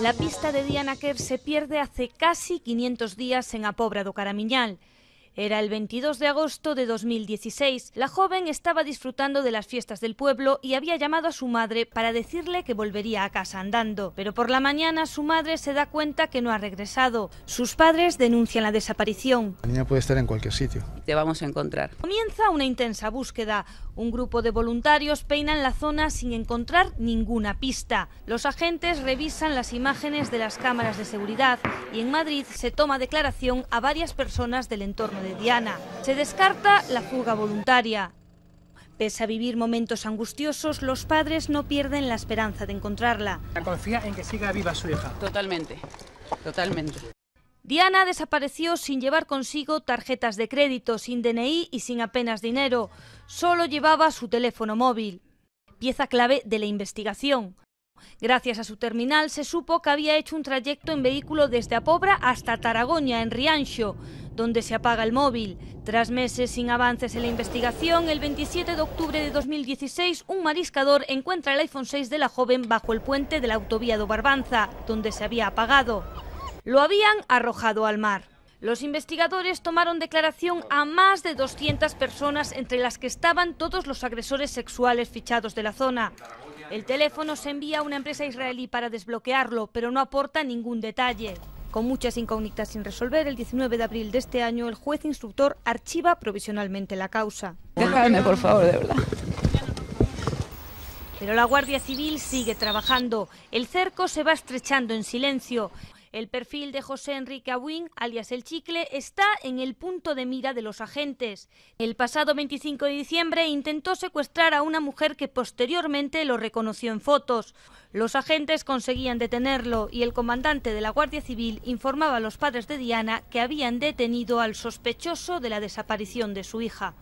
La pista de Diana Kerr se pierde hace casi 500 días en Apóbrado Caramiñal. Era el 22 de agosto de 2016. La joven estaba disfrutando de las fiestas del pueblo y había llamado a su madre para decirle que volvería a casa andando. Pero por la mañana su madre se da cuenta que no ha regresado. Sus padres denuncian la desaparición. La niña puede estar en cualquier sitio. Te vamos a encontrar. Comienza una intensa búsqueda. Un grupo de voluntarios peinan la zona sin encontrar ninguna pista. Los agentes revisan las imágenes de las cámaras de seguridad y en Madrid se toma declaración a varias personas del entorno de Diana. Se descarta la fuga voluntaria. Pese a vivir momentos angustiosos, los padres no pierden la esperanza de encontrarla. Confía en que siga viva su hija. Totalmente, totalmente. Diana desapareció sin llevar consigo tarjetas de crédito, sin DNI y sin apenas dinero. Solo llevaba su teléfono móvil, pieza clave de la investigación. Gracias a su terminal se supo que había hecho un trayecto en vehículo desde Apobra hasta Taragoña, en Riancho, donde se apaga el móvil. Tras meses sin avances en la investigación, el 27 de octubre de 2016, un mariscador encuentra el iPhone 6 de la joven bajo el puente de la autovía de Barbanza, donde se había apagado. Lo habían arrojado al mar. Los investigadores tomaron declaración a más de 200 personas, entre las que estaban todos los agresores sexuales fichados de la zona. El teléfono se envía a una empresa israelí para desbloquearlo, pero no aporta ningún detalle. Con muchas incógnitas sin resolver, el 19 de abril de este año el juez instructor archiva provisionalmente la causa. Déjame, por favor, de verdad. Pero la Guardia Civil sigue trabajando. El cerco se va estrechando en silencio. El perfil de José Enrique Abuin, alias El Chicle, está en el punto de mira de los agentes. El pasado 25 de diciembre intentó secuestrar a una mujer que posteriormente lo reconoció en fotos. Los agentes conseguían detenerlo y el comandante de la Guardia Civil informaba a los padres de Diana que habían detenido al sospechoso de la desaparición de su hija.